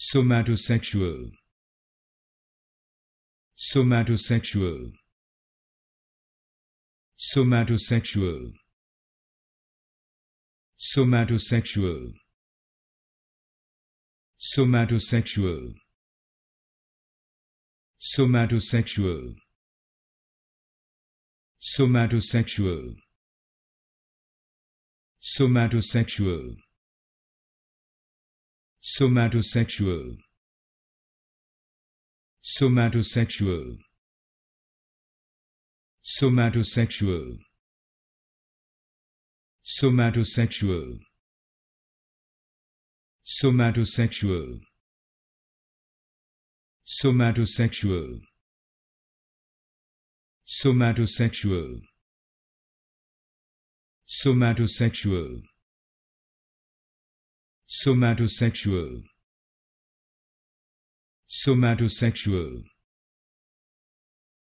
somatosexual somatosexual somatosexual somatosexual somatosexual somatosexual somatosexual somatosexual somatosexual somatosexual somatosexual somatosexual somatosexual somatosexual somatosexual somatosexual somatosexual somatosexual